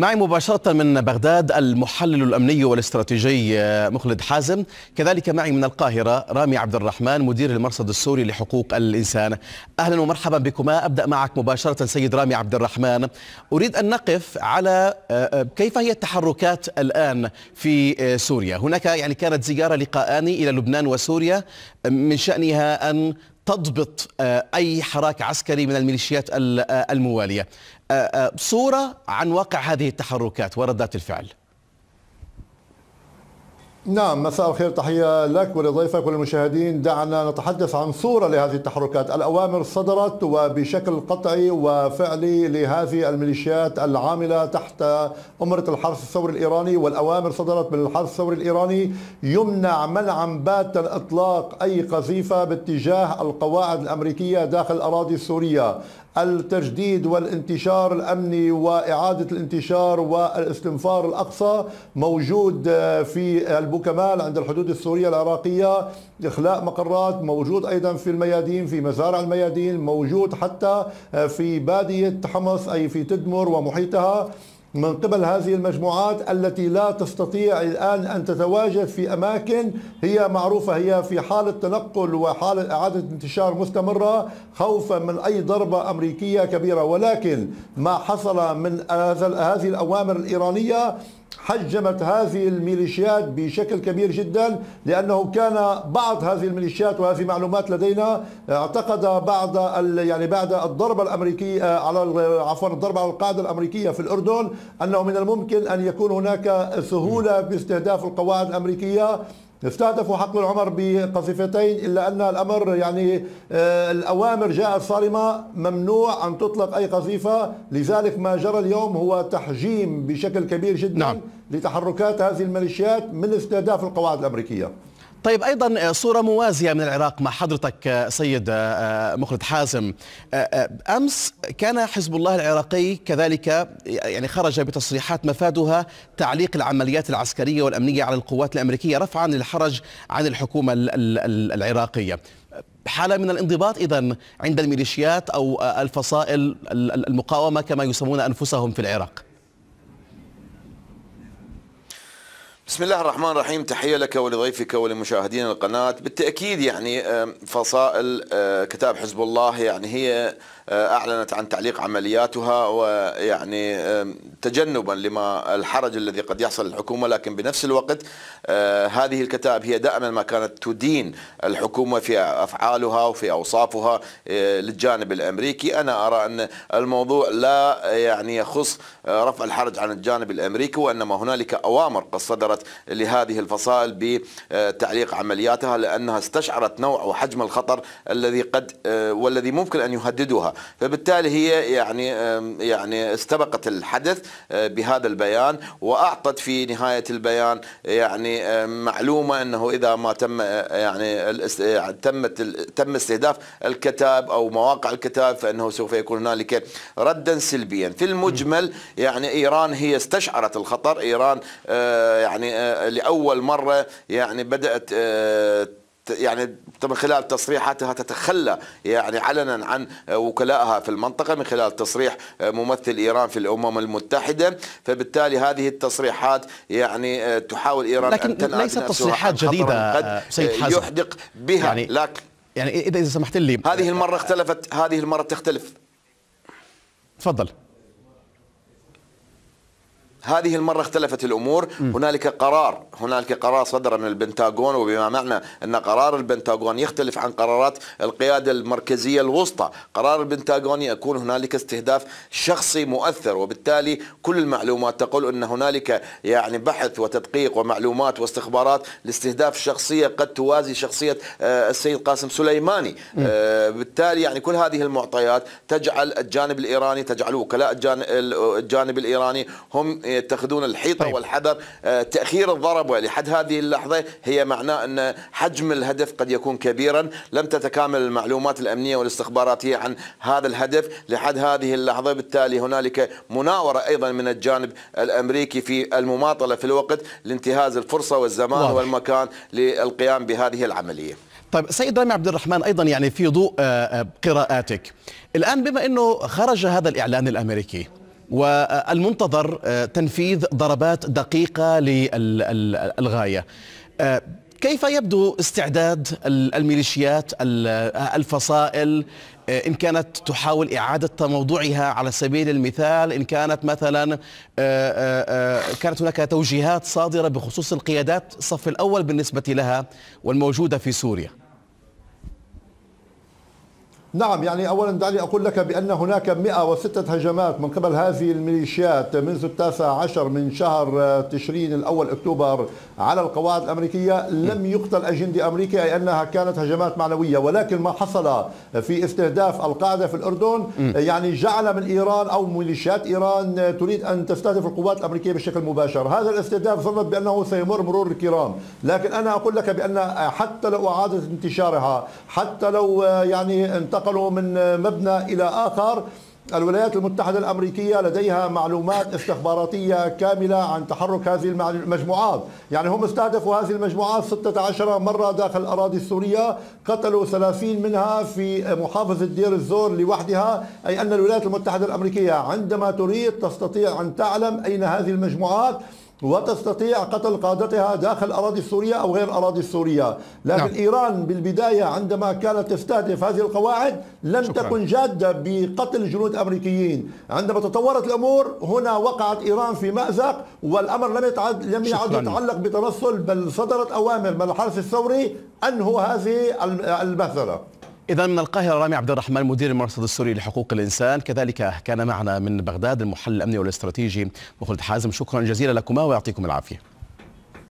معي مباشرة من بغداد المحلل الأمني والاستراتيجي آه، مخلد حازم كذلك معي من القاهرة رامي عبد الرحمن مدير المرصد السوري لحقوق الإنسان أهلا ومرحبا بكما أبدأ معك مباشرة سيد رامي عبد الرحمن أريد أن نقف على آه، آه، كيف هي التحركات الآن في سوريا هناك يعني كانت زيارة لقاءان إلى لبنان وسوريا من شأنها أن تضبط آه، أي حراك عسكري من الميليشيات آه، الموالية آه، صورة عن واقع هذه التحركات وردات الفعل نعم مساء الخير تحية لك ولضيفك وللمشاهدين دعنا نتحدث عن صورة لهذه التحركات الأوامر صدرت وبشكل قطعي وفعلي لهذه الميليشيات العاملة تحت أمرة الحرس الثوري الإيراني والأوامر صدرت من الحرس الثوري الإيراني يمنع منعا باتا إطلاق أي قذيفة باتجاه القواعد الأمريكية داخل الأراضي السورية التجديد والانتشار الامني واعاده الانتشار والاستنفار الاقصى موجود في البوكمال عند الحدود السوريه العراقيه اخلاء مقرات موجود ايضا في الميادين في مزارع الميادين موجود حتى في باديه حمص اي في تدمر ومحيطها من قبل هذه المجموعات التي لا تستطيع الآن أن تتواجد في أماكن هي معروفة هي في حالة تنقل وحالة إعادة انتشار مستمرة خوفا من أي ضربة أمريكية كبيرة ولكن ما حصل من هذه الأوامر الإيرانية حجمت هذه الميليشيات بشكل كبير جدا لانه كان بعض هذه الميليشيات وهذه معلومات لدينا اعتقد بعد يعني بعد الضربه الامريكيه آه، على عفوا الضربه على القاعده الامريكيه في الاردن انه من الممكن ان يكون هناك سهوله باستهداف القواعد الامريكيه استهدفوا حقل العمر بقذيفتين الا ان الامر يعني آه، الاوامر جاءت صارمه ممنوع ان تطلق اي قذيفه لذلك ما جرى اليوم هو تحجيم بشكل كبير جدا نعم. لتحركات هذه الميليشيات من استهداف القواعد الامريكيه طيب ايضا آه، صوره موازيه من العراق مع حضرتك آه، سيد آه، مخلد حازم امس كان حزب الله العراقي كذلك يعني خرج بتصريحات مفادها تعليق العمليات العسكريه والامنيه على القوات الامريكيه رفعا للحرج عن الحكومه العراقيه حاله من الانضباط اذا عند الميليشيات او الفصائل المقاومه كما يسمون انفسهم في العراق بسم الله الرحمن الرحيم تحية لك ولضيفك ولمشاهدين القناة بالتأكيد يعني آه، فصائل آه، كتاب حزب الله يعني هي آه، أعلنت عن تعليق عملياتها ويعني تجنبا لما الحرج الذي قد يحصل للحكومة لكن بنفس الوقت هذه الكتاب هي دائما ما كانت تدين الحكومة في أفعالها وفي أوصافها للجانب الأمريكي أنا أرى أن الموضوع لا يعني يخص رفع الحرج عن الجانب الأمريكي وإنما هنالك أوامر قد صدرت وتعرضت لهذه الفصائل بتعليق عملياتها لأنها استشعرت نوع وحجم الخطر الذي قد والذي ممكن أن يهددها فبالتالي هي يعني يعني استبقت الحدث بهذا البيان وأعطت في نهاية البيان يعني معلومة أنه إذا ما تم يعني, يعني تمت تم استهداف الكتاب أو مواقع الكتاب فإنه سوف يكون هنالك ردا سلبيا في المجمل يعني إيران هي استشعرت الخطر إيران آه، يعني آه، لاول مره يعني بدات آه، يعني من خلال تصريحاتها تتخلى يعني علنا عن وكلائها في المنطقة من خلال تصريح آه، ممثل إيران في الأمم المتحدة فبالتالي هذه التصريحات يعني تحاول إيران لكن أن تنأى ليست تصريحات جديدة سيد حازم يحدق بها يعني لكن يعني إذا سمحت لي هذه المرة اختلفت هذه المرة تختلف تفضل هذه المرة اختلفت الأمور هنالك قرار هنالك قرار صدر من البنتاغون وبما معنى أن قرار البنتاغون يختلف عن قرارات القيادة المركزية الوسطى قرار البنتاغون يكون هنالك استهداف شخصي مؤثر وبالتالي كل المعلومات تقول أن هنالك يعني بحث وتدقيق ومعلومات واستخبارات لاستهداف شخصية قد توازي شخصية آه، السيد قاسم سليماني آه، بالتالي يعني كل هذه المعطيات تجعل الجانب الإيراني تجعل وكلاء الجانب الإيراني هم يتخذون الحيطه طيب. والحذر آه، تاخير الضربه لحد هذه اللحظه هي معناه ان حجم الهدف قد يكون كبيرا لم تتكامل المعلومات الامنيه والاستخباراتيه عن هذا الهدف لحد هذه اللحظه بالتالي هنالك مناوره ايضا من الجانب الامريكي في المماطله في الوقت لانتهاز الفرصه والزمان واضح. والمكان للقيام بهذه العمليه طيب سيد رامي عبد الرحمن ايضا يعني في ضوء آه، آه، قراءاتك الان بما انه خرج هذا الاعلان الامريكي والمنتظر آه، تنفيذ ضربات دقيقة للغاية آه، كيف يبدو استعداد الميليشيات الفصائل آه، إن كانت تحاول إعادة موضوعها على سبيل المثال إن كانت مثلا كانت هناك توجيهات صادرة بخصوص القيادات الصف الأول بالنسبة لها والموجودة في سوريا نعم يعني اولا دعني اقول لك بان هناك 106 هجمات من قبل هذه الميليشيات منذ التاسع عشر من شهر تشرين الاول اكتوبر على القواعد الامريكيه لم يقتل اجندي امريكي اي انها كانت هجمات معنويه ولكن ما حصل في استهداف القاعده في الاردن يعني جعل من ايران او ميليشيات ايران تريد ان تستهدف القوات الامريكيه بشكل مباشر، هذا الاستهداف ظنت بانه سيمر مرور الكرام، لكن انا اقول لك بان حتى لو اعادت انتشارها، حتى لو يعني انتقل انتقلوا من مبنى إلى آخر الولايات المتحدة الأمريكية لديها معلومات استخباراتية كاملة عن تحرك هذه المجموعات يعني هم استهدفوا هذه المجموعات 16 مرة داخل الأراضي السورية قتلوا 30 منها في محافظة دير الزور لوحدها أي أن الولايات المتحدة الأمريكية عندما تريد تستطيع أن تعلم أين هذه المجموعات وتستطيع قتل قادتها داخل أراضي سوريا أو غير أراضي سوريا لكن نعم. إيران بالبداية عندما كانت تستهدف هذه القواعد لم شكرا. تكن جادة بقتل جنود أمريكيين عندما تطورت الأمور هنا وقعت إيران في مأزق والأمر لم يتعد لم يعد يتعلق بترسل بل صدرت أوامر من الحرس الثوري أنهوا هذه المثلة إذا من القاهرة رامي عبد الرحمن مدير المرصد السوري لحقوق الإنسان كذلك كان معنا من بغداد المحلل الأمني والاستراتيجي مخلد حازم شكرا جزيلا لكما ويعطيكم العافية